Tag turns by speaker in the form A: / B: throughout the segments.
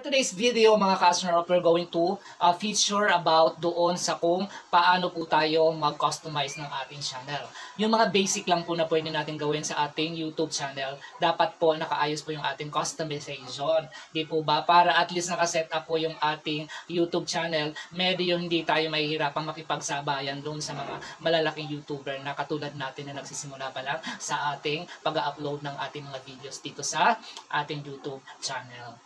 A: For today's video mga ka-SNARP, we're going to uh, feature about doon sa kung paano po tayo mag-customize ng ating channel. Yung mga basic lang po na pwede natin gawin sa ating YouTube channel, dapat po nakaayos po yung ating customization. Di po ba? Para at least nakaset up po yung ating YouTube channel, medyo hindi tayo mahihirapang makipagsabayan doon sa mga malalaking YouTuber na katulad natin na nagsisimula pa lang sa ating pag-upload ng ating mga videos dito sa ating YouTube channel.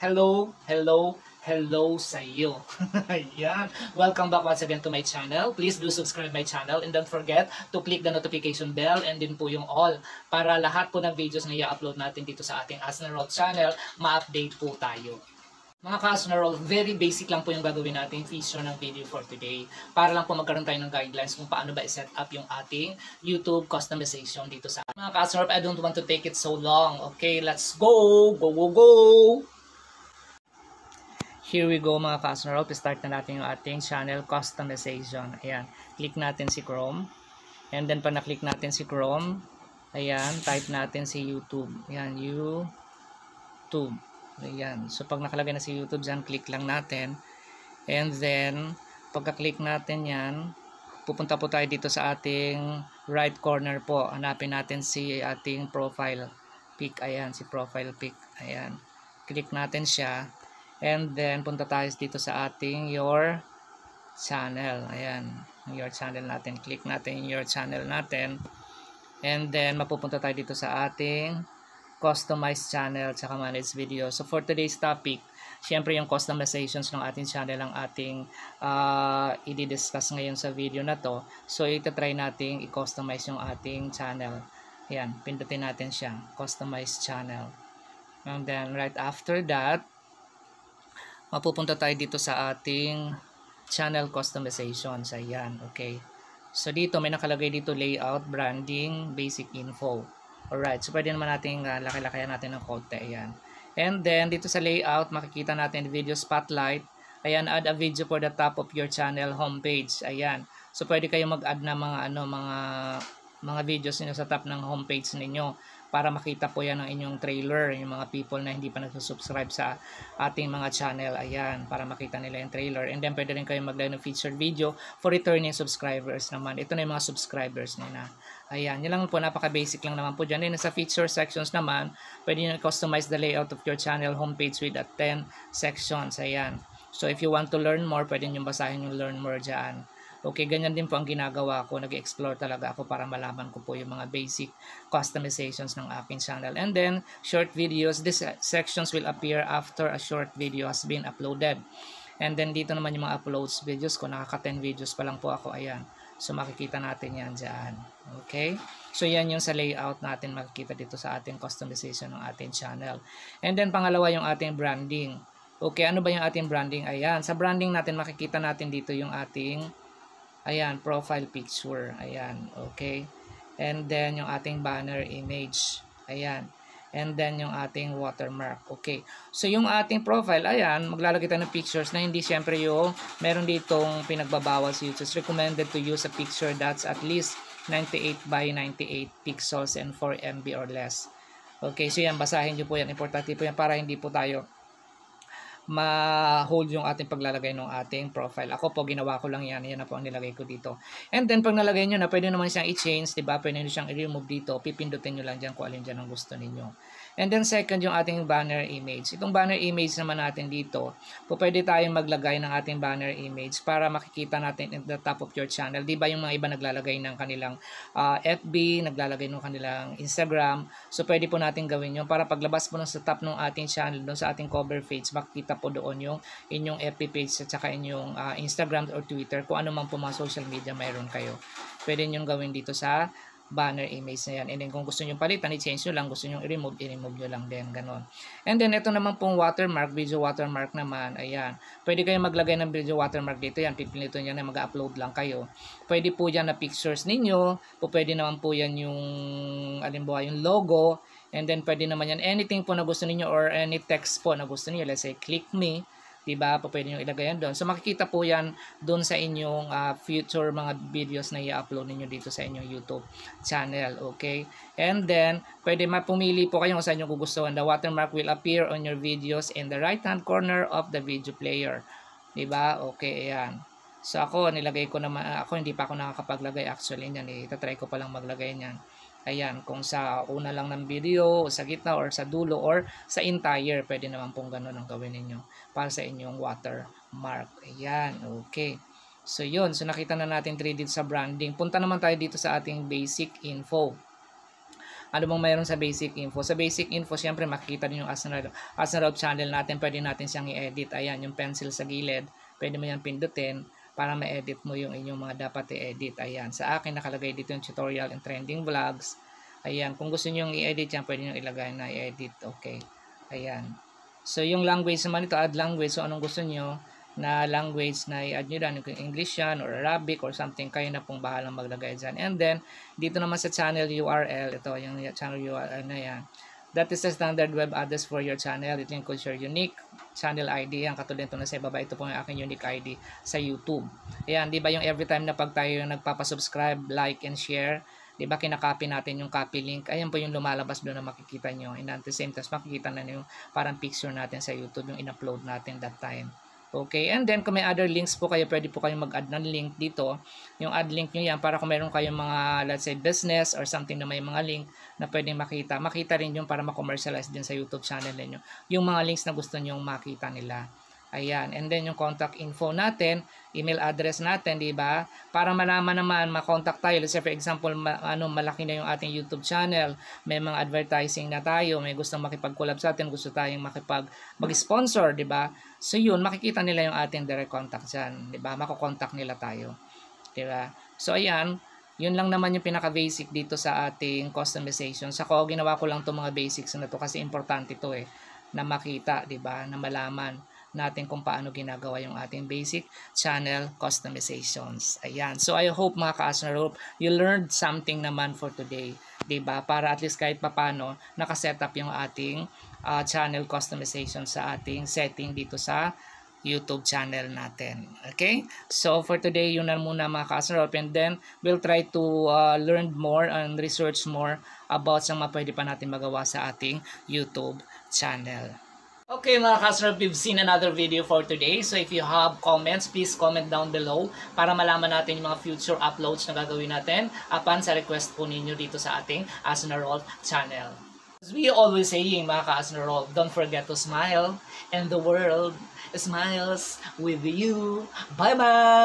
A: hello, hello, hello, sa iyo. Ayan. Welcome back once again to my channel. Please do subscribe my channel and don't forget to click the notification bell and din po yung all para lahat po ng videos na i-upload natin dito sa ating Asnerol channel, ma-update po tayo. Mga ka-Asnerol, very basic lang po yung gagawin natin feature ng video for today para lang po magkaroon tayo ng guidelines kung paano ba i-set up yung ating YouTube customization dito sa mga ka-Asnerol, I don't want to take it so long. Okay, let's go! Go, go, go! Here we go mga ka-Asnerop, start na natin yung ating channel customization. Ayan, click natin si Chrome. And then pa na-click natin si Chrome, ayan, type natin si YouTube. Ayan, YouTube. Ayan, so pag nakalagay na si YouTube dyan, click lang natin. And then, pagka-click natin yan, pupunta po tayo dito sa ating right corner po. Hanapin natin si ating profile pic. Ayan, si profile pic. Ayan. Click natin siya. And then, punta tayo dito sa ating your channel. Ayan, your channel natin. Click natin your channel natin. And then, mapupunta tayo dito sa ating customized channel tsaka manage video. So, for today's topic, syempre yung customizations ng ating channel ang ating uh, i-discuss ngayon sa video na to. So, itatry natin i-customize yung ating channel. Ayan, pindutin natin siya. Customize channel. And then, right after that, mapupunta tayo dito sa ating channel customization. So, ayan. Okay. So, dito may nakalagay dito layout, branding, basic info. Alright. So, pwede naman natin uh, ah, laki-lakayan natin ng konti. Ayan. And then, dito sa layout, makikita natin video spotlight. Ayan, add a video for the top of your channel homepage. Ayan. So, pwede kayo mag-add ng mga ano, mga mga videos niyo sa top ng homepage ninyo para makita po yan ang inyong trailer, yung mga people na hindi pa nagsusubscribe sa ating mga channel, ayan, para makita nila yung trailer. And then, pwede rin kayo maglagay ng featured video for returning subscribers naman. Ito na yung mga subscribers nila Ayan, yun lang po, napaka-basic lang naman po dyan. And sa feature sections naman, pwede nyo customize the layout of your channel homepage with at 10 sections, ayan. So, if you want to learn more, pwede nyo basahin yung learn more dyan. Okay, ganyan din po ang ginagawa ko. Nag-explore talaga ako para malaman ko po yung mga basic customizations ng aking channel. And then, short videos. These sections will appear after a short video has been uploaded. And then, dito naman yung mga uploads videos ko. Nakaka-10 videos pa lang po ako. Ayan. So, makikita natin yan dyan. Okay? So, yan yung sa layout natin makikita dito sa ating customization ng ating channel. And then, pangalawa yung ating branding. Okay, ano ba yung ating branding? Ayan, sa branding natin makikita natin dito yung ating Ayan, profile picture. Ayan, okay. And then yung ating banner image. Ayan. And then yung ating watermark. Okay. So yung ating profile, ayan, maglalagay tayo ng pictures na hindi siyempre yung meron ditong pinagbabawal sa YouTube. It's recommended to use a picture that's at least 98 by 98 pixels and 4 MB or less. Okay, so yan, basahin nyo po yan. Importante po yan para hindi po tayo ma-hold yung ating paglalagay ng ating profile. Ako po, ginawa ko lang yan. Yan na po ang nilagay ko dito. And then, pag nalagay nyo na, pwede naman siyang i-change, diba? Pwede nyo siyang i-remove dito. Pipindutin nyo lang dyan kung alin dyan ang gusto ninyo. And then second, yung ating banner image. Itong banner image naman natin dito, po pwede tayong maglagay ng ating banner image para makikita natin at the top of your channel. Di ba yung mga iba naglalagay ng kanilang uh, ah, FB, naglalagay ng kanilang Instagram. So pwede po natin gawin yun para paglabas po sa top ng ating channel, doon sa ating cover page, makikita po doon yung inyong FB page at saka inyong uh, Instagram or Twitter, kung ano man po mga social media mayroon kayo. Pwede nyo gawin dito sa banner image na yan. And then kung gusto nyo palitan, i-change nyo lang. Gusto nyo i-remove, i-remove nyo lang din. Ganon. And then ito naman pong watermark, video watermark naman. Ayan. Pwede kayo maglagay ng video watermark dito. Yan, pipilito nyo na mag-upload lang kayo. Pwede po yan na pictures ninyo. O pwede naman po yan yung, alimbawa, yung logo. And then pwede naman yan anything po na gusto niyo or any text po na gusto niyo Let's say, click me. Diba? Pa pwede nyo ilagay yan doon. So makikita po yan doon sa inyong uh, future mga videos na i-upload ninyo dito sa inyong YouTube channel. Okay? And then, pwede mapumili po kayo kung saan nyo gugustuhan. The watermark will appear on your videos in the right-hand corner of the video player. Diba? Okay, ayan. So ako, nilagay ko naman, ako hindi pa ako nakakapaglagay actually niyan. Eh, itatry ko palang maglagay niyan. Ayan, kung sa una lang ng video, sa gitna, or sa dulo, or sa entire, pwede naman pong ganun ang gawin ninyo para sa inyong watermark. Ayan, okay. So yun, so nakita na natin 3 dito sa branding. Punta naman tayo dito sa ating basic info. Ano bang mayroon sa basic info? Sa basic info, siyempre makikita din yung Asana, Asana channel natin. Pwede natin siyang i-edit. Ayan, yung pencil sa gilid. Pwede mo yan pindutin para ma-edit mo yung inyong mga dapat i-edit. Ayan, sa akin nakalagay dito yung tutorial and trending vlogs. Ayan, kung gusto nyo i-edit yan, pwede nyo ilagay na i-edit. Okay, ayan. So, yung language naman ito, add language. So, anong gusto niyo na language na i-add nyo dyan, Yung English yan or Arabic or something, kayo na pong bahala maglagay dyan. And then, dito naman sa channel URL, ito, yung channel URL na yan That is a standard web address for your channel. It includes your unique channel ID. Ang katulad nito na sa ibaba, ito po yung aking unique ID sa YouTube. Ayan, di ba yung every time na pag tayo nagpapasubscribe, like, and share, di ba kinakopy natin yung copy link. Ayan po yung lumalabas doon na makikita nyo. And at the same, tapos makikita na yung parang picture natin sa YouTube, yung in-upload natin that time. Okay, and then kung may other links po kayo, pwede po kayong mag-add ng link dito. Yung add link nyo yan para kung meron kayong mga, let's say, business or something na may mga link na pwedeng makita. Makita rin yung para ma-commercialize din sa YouTube channel niyo Yung mga links na gusto nyo makita nila. Ayan. And then yung contact info natin, email address natin, di ba? Para malaman naman, makontakt tayo. Let's say for example, ma ano, malaki na yung ating YouTube channel, may mga advertising na tayo, may gustong makipag-collab sa atin, gusto tayong makipag mag-sponsor, di ba? So yun, makikita nila yung ating direct contact dyan, di ba? Makokontakt nila tayo. Di ba? So ayan, yun lang naman yung pinaka-basic dito sa ating customization. Sa ko, ginawa ko lang itong mga basics na to kasi importante to eh, na makita, di ba? Na malaman natin kung paano ginagawa yung ating basic channel customizations. Ayan. So I hope mga ka-Asner Hope, you learned something naman for today. 'di ba? Para at least kahit papano naka-set up yung ating uh, channel customization sa ating setting dito sa YouTube channel natin. Okay? So for today, yun na muna mga ka-Asner And then we'll try to uh, learn more and research more about sa mga pwede pa natin magawa sa ating YouTube channel. Okay mga customer, we've seen another video for today. So if you have comments, please comment down below para malaman natin yung mga future uploads na gagawin natin upon sa request po ninyo dito sa ating Asnerol channel. As we always saying eh, mga ka-Asnerol, don't forget to smile and the world smiles with you. Bye-bye!